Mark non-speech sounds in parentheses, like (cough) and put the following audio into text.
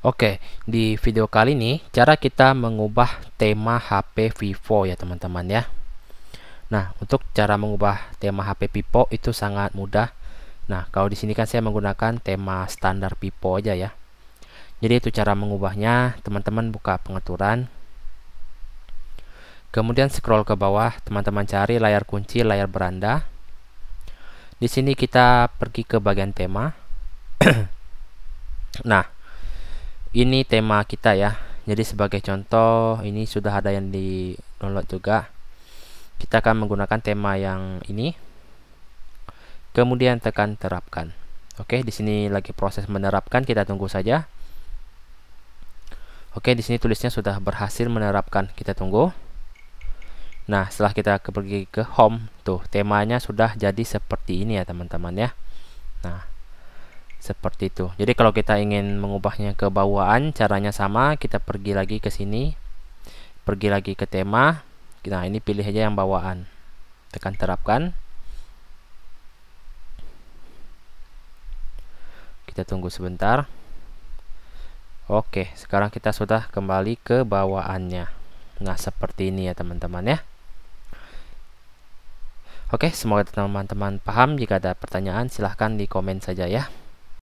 Oke, di video kali ini cara kita mengubah tema HP Vivo ya teman-teman ya. Nah, untuk cara mengubah tema HP Vivo itu sangat mudah. Nah, kalau di sini kan saya menggunakan tema standar Vivo aja ya. Jadi itu cara mengubahnya, teman-teman buka pengaturan. Kemudian scroll ke bawah, teman-teman cari layar kunci, layar beranda. Di sini kita pergi ke bagian tema. (clears throat) nah, ini tema kita ya jadi sebagai contoh ini sudah ada yang di download juga kita akan menggunakan tema yang ini kemudian tekan terapkan oke di sini lagi proses menerapkan kita tunggu saja oke di sini tulisnya sudah berhasil menerapkan kita tunggu nah setelah kita pergi ke home tuh temanya sudah jadi seperti ini ya teman-teman ya nah seperti itu jadi kalau kita ingin mengubahnya ke bawaan caranya sama kita pergi lagi ke sini pergi lagi ke tema nah ini pilih aja yang bawaan tekan terapkan kita tunggu sebentar Oke sekarang kita sudah kembali ke bawaannya nah seperti ini ya teman-teman ya Oke, semoga teman-teman paham. Jika ada pertanyaan, silahkan di komen saja ya.